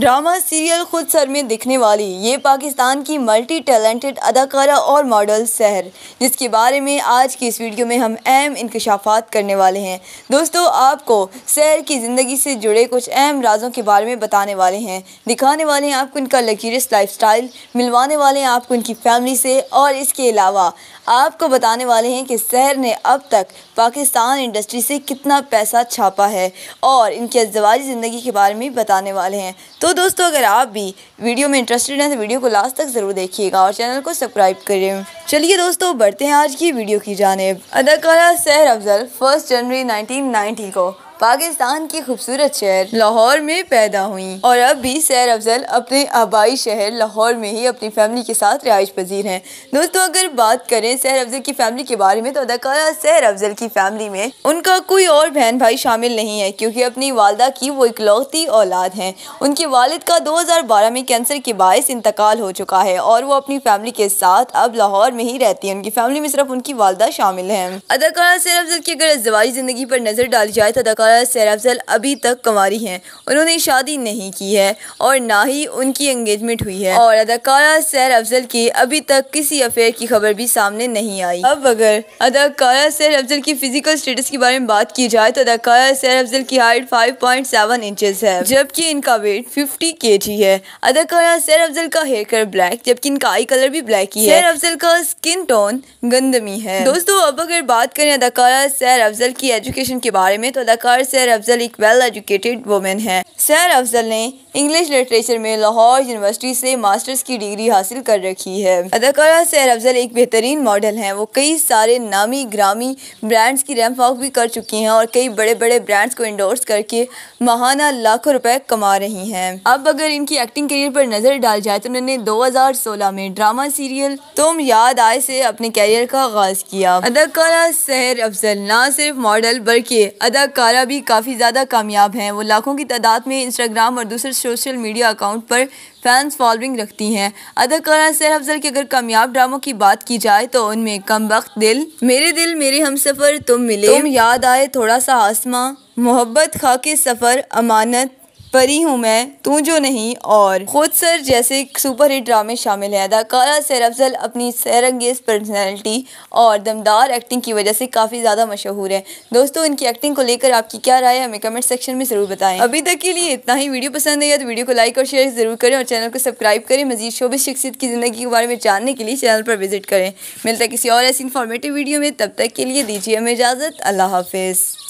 drama serial खुद sir में दिखने वाली ये पाकिस्तान की मल्टी टैलेंटेड अदाकारा और मॉडल सहर जिसके बारे में आज की इस वीडियो में हम अहम इंकशाफात करने वाले हैं दोस्तों आपको सहर की ज़िंदगी से जुड़े कुछ अहम राजों के बारे में बताने वाले हैं दिखाने वाले हैं आपको इनका लग्जरियस लाइफ मिलवाने वाले हैं आपको इनकी फैमिली से और इसके अलावा आपको बताने वाले हैं कि सहर ने अब तक पाकिस्तान इंडस्ट्री से कितना पैसा छापा है और इनके अजवाजी ज़िंदगी के बारे में बताने वाले हैं तो तो दोस्तों अगर आप भी वीडियो में इंटरेस्टेड हैं तो वीडियो को लास्ट तक ज़रूर देखिएगा और चैनल को सब्सक्राइब करें चलिए दोस्तों बढ़ते हैं आज की वीडियो की जानेब अदाकारा सहर अफजल फर्स्ट जनवरी 1990 को पाकिस्तान की खूबसूरत शहर लाहौर में पैदा हुई और अब भी सैर अफजल अपने आबाई शहर लाहौर में ही अपनी फैमिली के साथ रिहाइश पजीर हैं दोस्तों अगर बात करें सैर अफजल की फैमिली के बारे में तो अदाकारा सैर अफजल की फैमिली में उनका कोई और बहन भाई शामिल नहीं है क्योंकि अपनी वालदा की वो इकलौती औलाद हैं उनके वालिद का बारह में कैंसर के बायस इंतकाल हो चुका है और वो अपनी फैमिली के साथ अब लाहौर में ही रहती है उनकी फैमिली में सिर्फ उनकी वालदा शामिल है अदाकारा सैर अफजल की अगर जवारी जिंदगी पर नजर डाली जाए तो अदा मारा सैर अभी तक कंवारी हैं उन्होंने शादी नहीं की है और ना ही उनकी एंगेजमेंट हुई है और अदाकारा सैर अफजल की अभी तक किसी अफेयर की खबर भी सामने नहीं आई अब अगर अदाकारा सैर अफजल की फिजिकल स्टेटस के बारे में बात की जाए तो अदाकारा सैर अफजल की height five point seven inches है जबकि इनका वेट फिफ्टी के जी है अदाकारा सैर अफजल का हेयर कलर ब्लैक जबकि इनका आई कलर भी ब्लैक ही है सैर अफजल का स्किन टोन गंदमी है दोस्तों अब अगर बात करें अदाकारा सैर अफजल की एजुकेशन के बारे में तो अदाकारा और सैर अफजल एक वेल एजुकेटेड वुमेन है सैर अफजल ने इंग्लिश लिटरेचर में लाहौर यूनिवर्सिटी से मास्टर्स की डिग्री हासिल कर रखी है अदाकारा सैर अफजल एक बेहतरीन मॉडल हैं वो कई सारे नामी ग्रामी ब्रांड्स की रैम्प वॉक भी कर चुकी हैं और कई बड़े बड़े ब्रांड्स को इंडोर्स करके माहाना लाखों रुपए कमा रही हैं अब अगर इनकी एक्टिंग करियर पर नज़र डाल जाए तो उन्होंने सोलह में ड्रामा सीरियल तुम याद आए से अपने कैरियर का आगाज़ किया अदाकारा सहर अफजल ना सिर्फ मॉडल बल्कि अदाकारा वगैरह भी काफ़ी ज़्यादा कामयाब हैं वो लाखों की तादाद में इंस्टाग्राम और दूसरे सोशल मीडिया अकाउंट पर फैंस फॉलोइंग रखती हैं अदाकारा सैर अफजल के अगर कामयाब ड्रामों की बात की जाए तो उनमें कम वक्त दिल मेरे दिल मेरे हम सफ़र तुम मिले तुम याद आए थोड़ा सा आसमां मोहब्बत खा के सफ़र अमानत परी हूँ मैं तू जो नहीं और खुद सर जैसे सुपर हिट ड्रामे शामिल हैं अदाकारा सैर अफजल अपनी सैरंगेज पर्सनैलिटी और दमदार एक्टिंग की वजह से काफ़ी ज़्यादा मशहूर है दोस्तों इनकी एक्टिंग को लेकर आपकी क्या राय है हमें कमेंट सेक्शन में ज़रूर बताएं अभी तक के लिए इतना ही वीडियो पसंद आया तो वीडियो को लाइक और शेयर ज़रूर करें और चैनल को सब्सक्राइब करें मजीद शोबिस शख्सियत की ज़िंदगी के बारे में जानने के लिए चैनल पर विजिट करें मिलता है किसी और ऐसी इन्फॉर्मेटिव वीडियो में तब तक के लिए दीजिए हमें इजाज़त अल्लाह हाफिज़